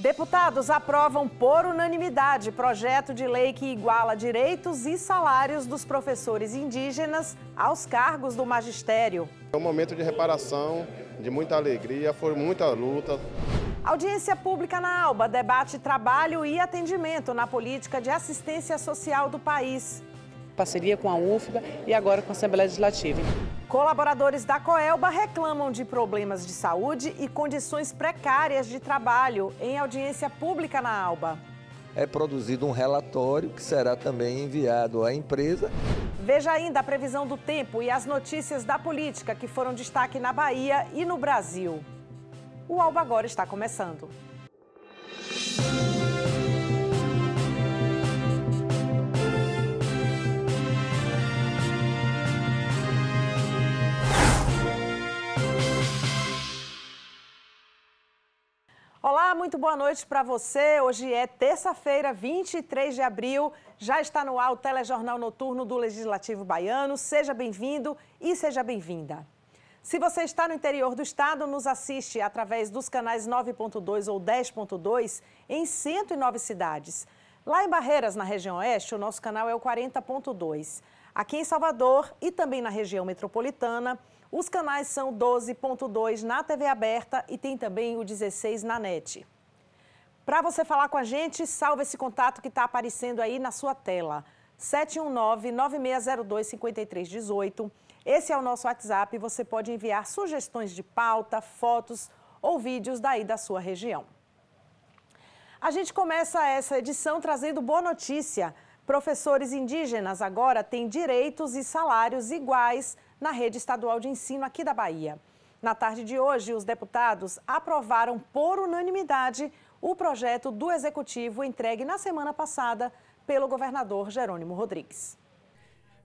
Deputados aprovam por unanimidade projeto de lei que iguala direitos e salários dos professores indígenas aos cargos do magistério. É um momento de reparação, de muita alegria, foi muita luta. Audiência pública na Alba debate trabalho e atendimento na política de assistência social do país. Parceria com a UFBA e agora com a Assembleia Legislativa. Colaboradores da Coelba reclamam de problemas de saúde e condições precárias de trabalho em audiência pública na Alba. É produzido um relatório que será também enviado à empresa. Veja ainda a previsão do tempo e as notícias da política que foram destaque na Bahia e no Brasil. O Alba agora está começando. Olá, muito boa noite para você. Hoje é terça-feira, 23 de abril. Já está no ar o telejornal noturno do Legislativo Baiano. Seja bem-vindo e seja bem-vinda. Se você está no interior do estado, nos assiste através dos canais 9.2 ou 10.2 em 109 cidades. Lá em Barreiras, na região oeste, o nosso canal é o 40.2. Aqui em Salvador e também na região metropolitana, os canais são 12.2 na TV aberta e tem também o 16 na net. Para você falar com a gente, salve esse contato que está aparecendo aí na sua tela. 719-9602-5318. Esse é o nosso WhatsApp. Você pode enviar sugestões de pauta, fotos ou vídeos daí da sua região. A gente começa essa edição trazendo boa notícia. Professores indígenas agora têm direitos e salários iguais na rede estadual de ensino aqui da Bahia. Na tarde de hoje, os deputados aprovaram por unanimidade o projeto do executivo entregue na semana passada pelo governador Jerônimo Rodrigues.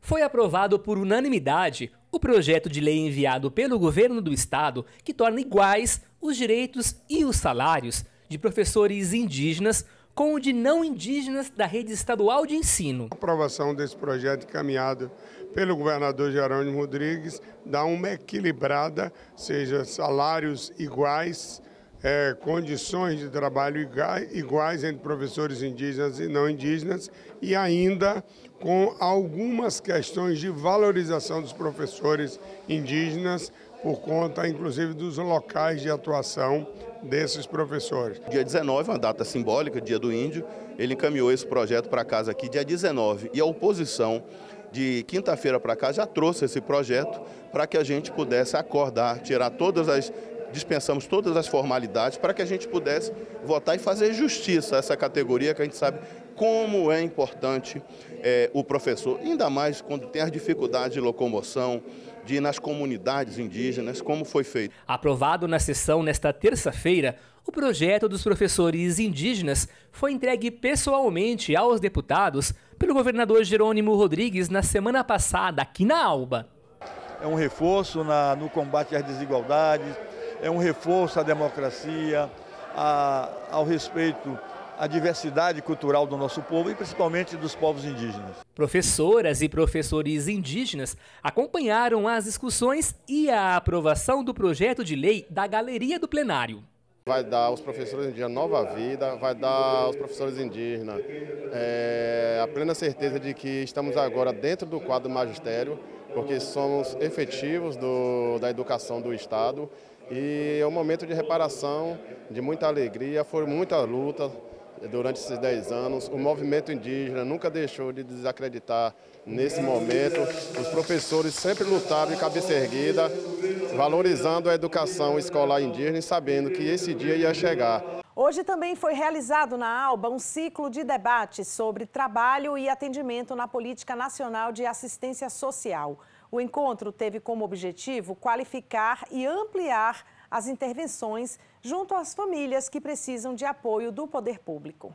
Foi aprovado por unanimidade o projeto de lei enviado pelo governo do estado que torna iguais os direitos e os salários de professores indígenas com o de não indígenas da rede estadual de ensino. A aprovação desse projeto encaminhado pelo governador Jerônimo Rodrigues dá uma equilibrada, seja salários iguais, é, condições de trabalho iguais, iguais entre professores indígenas e não indígenas e ainda com algumas questões de valorização dos professores indígenas por conta, inclusive, dos locais de atuação desses professores. Dia 19, uma data simbólica, Dia do Índio, ele encaminhou esse projeto para casa aqui dia 19 e a oposição de quinta-feira para cá já trouxe esse projeto para que a gente pudesse acordar, tirar todas as dispensamos todas as formalidades para que a gente pudesse votar e fazer justiça a essa categoria que a gente sabe como é importante é, o professor, ainda mais quando tem as dificuldades de locomoção, de ir nas comunidades indígenas, como foi feito. Aprovado na sessão nesta terça-feira, o projeto dos professores indígenas foi entregue pessoalmente aos deputados pelo governador Jerônimo Rodrigues na semana passada, aqui na Alba. É um reforço na, no combate às desigualdades, é um reforço à democracia, a, ao respeito a diversidade cultural do nosso povo e principalmente dos povos indígenas. Professoras e professores indígenas acompanharam as discussões e a aprovação do projeto de lei da Galeria do Plenário. Vai dar aos professores indígenas nova vida, vai dar aos professores indígenas é, a plena certeza de que estamos agora dentro do quadro magistério, porque somos efetivos do, da educação do Estado e é um momento de reparação, de muita alegria, foram muitas lutas, durante esses 10 anos. O movimento indígena nunca deixou de desacreditar nesse momento. Os professores sempre lutaram de cabeça erguida, valorizando a educação escolar indígena e sabendo que esse dia ia chegar. Hoje também foi realizado na ALBA um ciclo de debates sobre trabalho e atendimento na Política Nacional de Assistência Social. O encontro teve como objetivo qualificar e ampliar as intervenções junto às famílias que precisam de apoio do poder público.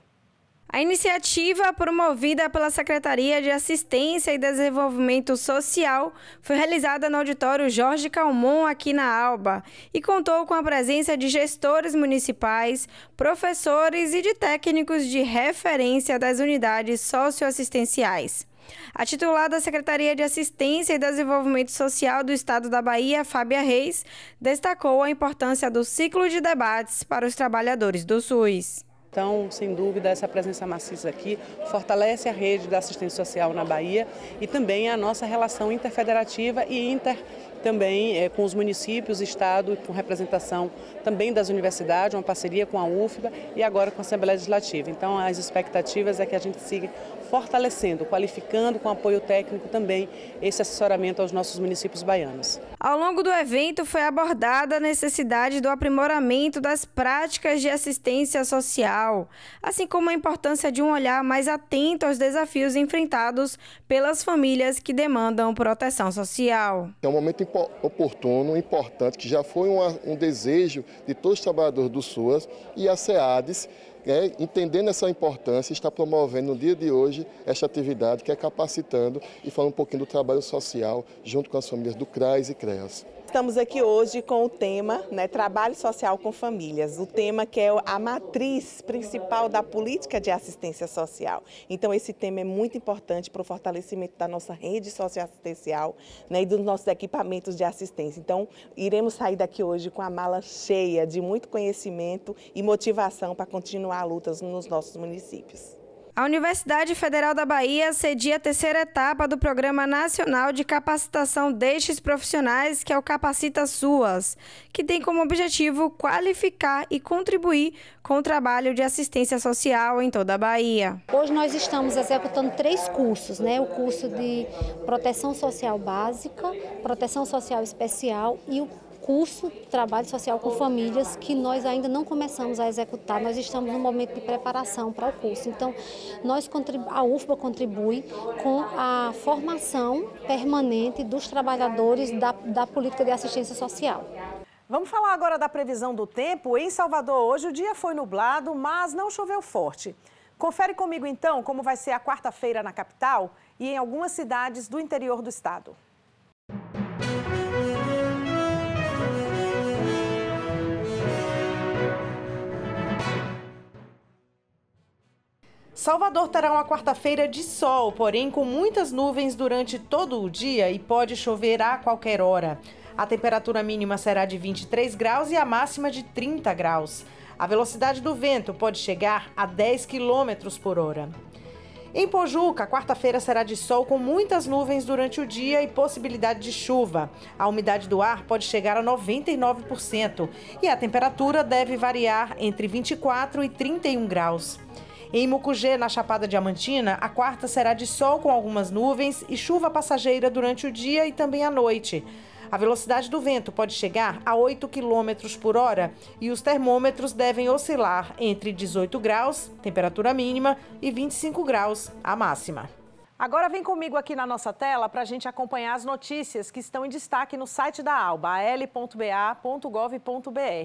A iniciativa, promovida pela Secretaria de Assistência e Desenvolvimento Social, foi realizada no auditório Jorge Calmon, aqui na Alba, e contou com a presença de gestores municipais, professores e de técnicos de referência das unidades socioassistenciais. A titular da Secretaria de Assistência e Desenvolvimento Social do Estado da Bahia, Fábia Reis, destacou a importância do ciclo de debates para os trabalhadores do SUS. Então, sem dúvida, essa presença maciça aqui fortalece a rede da assistência social na Bahia e também a nossa relação interfederativa e inter também é, com os municípios, Estado, com representação também das universidades, uma parceria com a UFBA e agora com a Assembleia Legislativa. Então, as expectativas é que a gente siga fortalecendo, qualificando com apoio técnico também esse assessoramento aos nossos municípios baianos. Ao longo do evento foi abordada a necessidade do aprimoramento das práticas de assistência social, assim como a importância de um olhar mais atento aos desafios enfrentados pelas famílias que demandam proteção social. É um momento oportuno, importante, que já foi um desejo de todos os trabalhadores do SUAS e a SEADES é, entendendo essa importância, está promovendo no dia de hoje esta atividade que é capacitando e falando um pouquinho do trabalho social junto com as famílias do CRAS e CREAS. Estamos aqui hoje com o tema né, Trabalho Social com Famílias, o tema que é a matriz principal da política de assistência social. Então, esse tema é muito importante para o fortalecimento da nossa rede socioassistencial né, e dos nossos equipamentos de assistência. Então, iremos sair daqui hoje com a mala cheia de muito conhecimento e motivação para continuar a luta nos nossos municípios. A Universidade Federal da Bahia cedia a terceira etapa do Programa Nacional de Capacitação destes profissionais, que é o Capacita Suas, que tem como objetivo qualificar e contribuir com o trabalho de assistência social em toda a Bahia. Hoje nós estamos executando três cursos, né? O curso de proteção social básica, proteção social especial e o curso de trabalho social com famílias que nós ainda não começamos a executar, nós estamos no momento de preparação para o curso. Então, nós a UFBA contribui com a formação permanente dos trabalhadores da, da política de assistência social. Vamos falar agora da previsão do tempo. Em Salvador, hoje o dia foi nublado, mas não choveu forte. Confere comigo então como vai ser a quarta-feira na capital e em algumas cidades do interior do estado. Salvador terá uma quarta-feira de sol, porém com muitas nuvens durante todo o dia e pode chover a qualquer hora. A temperatura mínima será de 23 graus e a máxima de 30 graus. A velocidade do vento pode chegar a 10 km por hora. Em Pojuca, quarta-feira será de sol com muitas nuvens durante o dia e possibilidade de chuva. A umidade do ar pode chegar a 99% e a temperatura deve variar entre 24 e 31 graus. Em Mucugê, na Chapada Diamantina, a quarta será de sol com algumas nuvens e chuva passageira durante o dia e também à noite. A velocidade do vento pode chegar a 8 km por hora e os termômetros devem oscilar entre 18 graus, temperatura mínima, e 25 graus, a máxima. Agora vem comigo aqui na nossa tela para a gente acompanhar as notícias que estão em destaque no site da ALBA, al.ba.gov.br.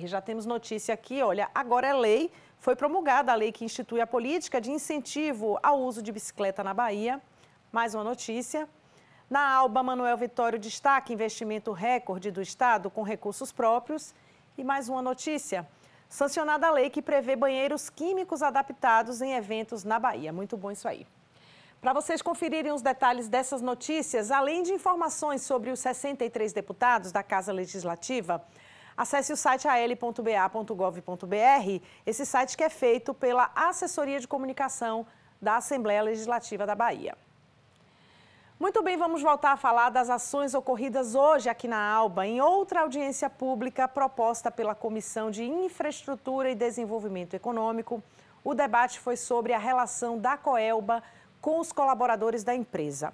Já temos notícia aqui, olha, agora é lei. Foi promulgada a lei que institui a política de incentivo ao uso de bicicleta na Bahia. Mais uma notícia. Na ALBA, Manuel Vitório destaca investimento recorde do Estado com recursos próprios. E mais uma notícia. Sancionada a lei que prevê banheiros químicos adaptados em eventos na Bahia. Muito bom isso aí. Para vocês conferirem os detalhes dessas notícias, além de informações sobre os 63 deputados da Casa Legislativa, acesse o site al.ba.gov.br, esse site que é feito pela Assessoria de Comunicação da Assembleia Legislativa da Bahia. Muito bem, vamos voltar a falar das ações ocorridas hoje aqui na Alba, em outra audiência pública proposta pela Comissão de Infraestrutura e Desenvolvimento Econômico. O debate foi sobre a relação da Coelba com os colaboradores da empresa.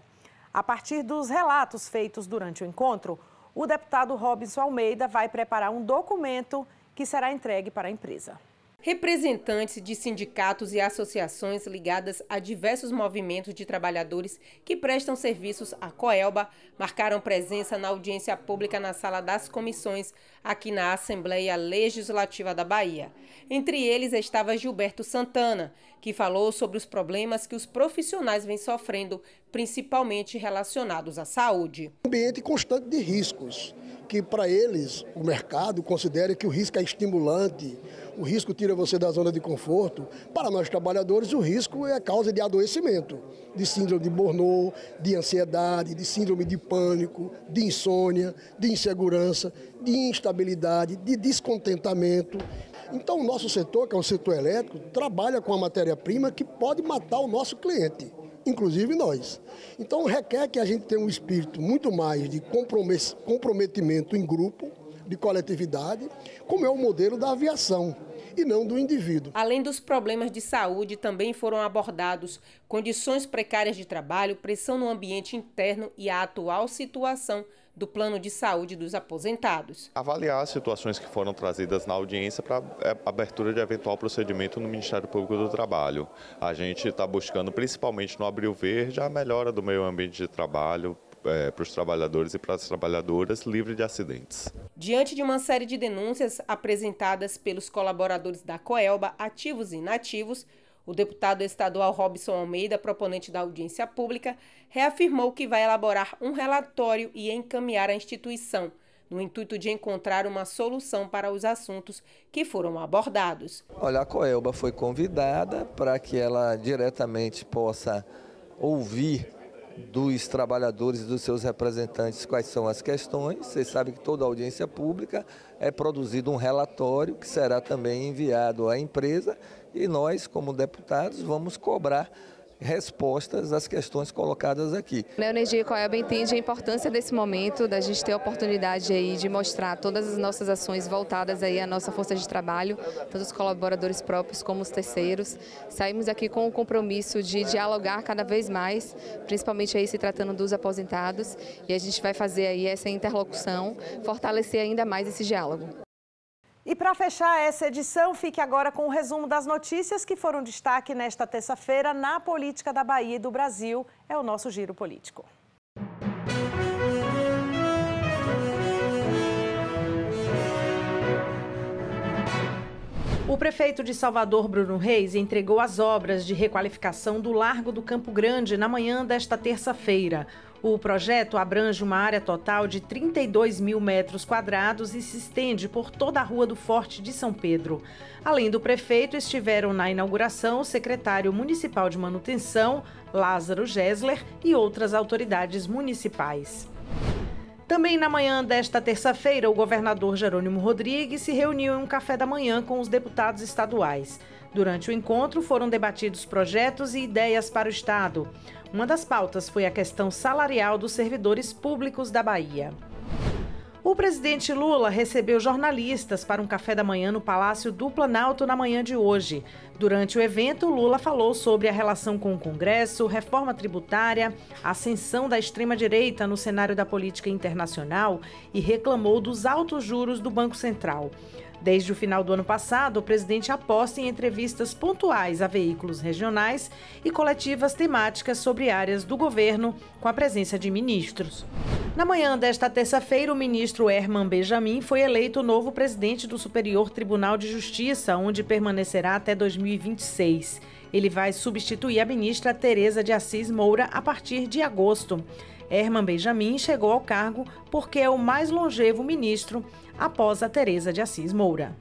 A partir dos relatos feitos durante o encontro, o deputado Robinson Almeida vai preparar um documento que será entregue para a empresa. Representantes de sindicatos e associações ligadas a diversos movimentos de trabalhadores que prestam serviços à Coelba marcaram presença na audiência pública na Sala das Comissões, aqui na Assembleia Legislativa da Bahia. Entre eles estava Gilberto Santana, que falou sobre os problemas que os profissionais vêm sofrendo, principalmente relacionados à saúde. Um ambiente constante de riscos que para eles o mercado considere que o risco é estimulante, o risco tira você da zona de conforto. Para nós trabalhadores, o risco é causa de adoecimento, de síndrome de burnout, de ansiedade, de síndrome de pânico, de insônia, de insegurança, de instabilidade, de descontentamento. Então, o nosso setor, que é o setor elétrico, trabalha com a matéria-prima que pode matar o nosso cliente inclusive nós. Então requer que a gente tenha um espírito muito mais de comprometimento em grupo, de coletividade, como é o modelo da aviação e não do indivíduo. Além dos problemas de saúde, também foram abordados condições precárias de trabalho, pressão no ambiente interno e a atual situação do plano de saúde dos aposentados. Avaliar as situações que foram trazidas na audiência para é, abertura de eventual procedimento no Ministério Público do Trabalho. A gente está buscando, principalmente no Abril Verde, a melhora do meio ambiente de trabalho, é, para os trabalhadores e para as trabalhadoras livre de acidentes. Diante de uma série de denúncias apresentadas pelos colaboradores da Coelba, ativos e inativos, o deputado estadual Robson Almeida, proponente da audiência pública, reafirmou que vai elaborar um relatório e encaminhar à instituição, no intuito de encontrar uma solução para os assuntos que foram abordados. Olha, a Coelba foi convidada para que ela diretamente possa ouvir dos trabalhadores e dos seus representantes quais são as questões. Vocês sabem que toda audiência pública é produzido um relatório que será também enviado à empresa e nós, como deputados, vamos cobrar respostas às questões colocadas aqui. A e Coelba entende a importância desse momento, da gente ter a oportunidade aí de mostrar todas as nossas ações voltadas aí à nossa força de trabalho, tanto os colaboradores próprios como os terceiros. Saímos aqui com o compromisso de dialogar cada vez mais, principalmente aí se tratando dos aposentados, e a gente vai fazer aí essa interlocução, fortalecer ainda mais esse diálogo. E para fechar essa edição, fique agora com o um resumo das notícias que foram destaque nesta terça-feira na política da Bahia e do Brasil. É o nosso giro político. O prefeito de Salvador, Bruno Reis, entregou as obras de requalificação do Largo do Campo Grande na manhã desta terça-feira. O projeto abrange uma área total de 32 mil metros quadrados e se estende por toda a Rua do Forte de São Pedro. Além do prefeito, estiveram na inauguração o secretário municipal de manutenção, Lázaro Gessler, e outras autoridades municipais. Também na manhã desta terça-feira, o governador Jerônimo Rodrigues se reuniu em um café da manhã com os deputados estaduais. Durante o encontro foram debatidos projetos e ideias para o Estado. Uma das pautas foi a questão salarial dos servidores públicos da Bahia. O presidente Lula recebeu jornalistas para um café da manhã no Palácio do Planalto na manhã de hoje. Durante o evento, Lula falou sobre a relação com o Congresso, reforma tributária, ascensão da extrema-direita no cenário da política internacional e reclamou dos altos juros do Banco Central. Desde o final do ano passado, o presidente aposta em entrevistas pontuais a veículos regionais e coletivas temáticas sobre áreas do governo, com a presença de ministros. Na manhã desta terça-feira, o ministro Herman Benjamin foi eleito novo presidente do Superior Tribunal de Justiça, onde permanecerá até 2026. Ele vai substituir a ministra Tereza de Assis Moura a partir de agosto. Herman Benjamin chegou ao cargo porque é o mais longevo ministro após a Tereza de Assis Moura.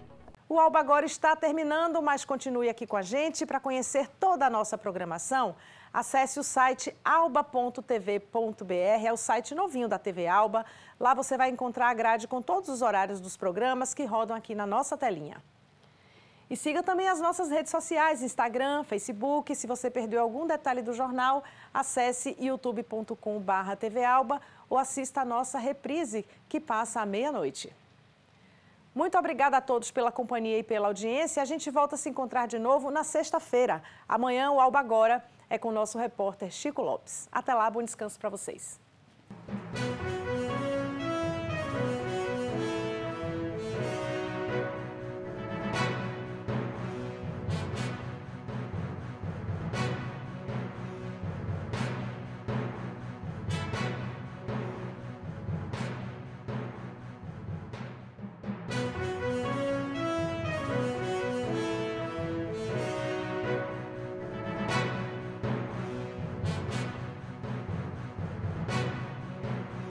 O Alba agora está terminando, mas continue aqui com a gente para conhecer toda a nossa programação. Acesse o site alba.tv.br, é o site novinho da TV Alba. Lá você vai encontrar a grade com todos os horários dos programas que rodam aqui na nossa telinha. E siga também as nossas redes sociais, Instagram, Facebook. Se você perdeu algum detalhe do jornal, acesse youtube.com.br tvalba ou assista a nossa reprise, que passa à meia-noite. Muito obrigada a todos pela companhia e pela audiência. A gente volta a se encontrar de novo na sexta-feira. Amanhã, o Alba Agora é com o nosso repórter Chico Lopes. Até lá, bom descanso para vocês.